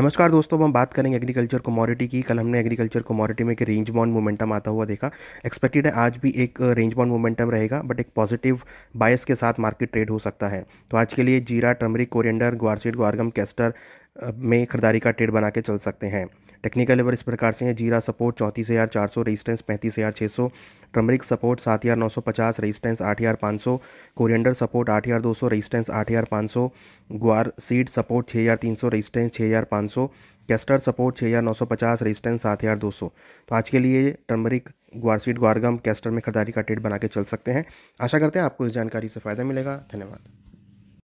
नमस्कार दोस्तों हम बात करेंगे एग्रीकल्चर कमोडिटी की कल हमने एग्रीकल्चर कमोडिटी में एक रेंज बॉन्ड मोमेंटम आता हुआ देखा एक्सपेक्टेड है आज भी एक रेंज बॉन्ड मोमेंटम रहेगा बट एक पॉजिटिव बायस के साथ मार्केट ट्रेड हो सकता है तो आज के लिए जीरा turmeric coriander guar seed guar gum castor में खरीदारी का ट्रेड बना के चल सकते हैं टेक्निकल लेवल इस प्रकार से हैं जीरा सपोर्ट चौंतीस हज़ार चार सौ रेजिस्टेंस पैंतीस हज़ार छः सौ टर्मरिक सपोर्ट सात हज़ार नौ सौ पचास रजिस्टेंस आठ हज़ार पाँच सौ कोरियंडर सपोर्ट आठ हज़ार दो सौ रजिस्टेंस आठ हज़ार पाँच सौ ग्वार सीड सपोर्ट छः हज़ार तीन सौ रजिस्टेंस छः हज़ार पाँच सौ कैस्टर सपोर्ट छः हज़ार नौ सौ पचास रजिस्टेंस सात हज़ार दो सौ तो आज के लिए टर्मरिक सीड ग्वारगम कैस्टर में खरीदारी का ट्रेड बना के चल सकते हैं आशा करते हैं आपको इस जानकारी से फ़ायदा मिलेगा धन्यवाद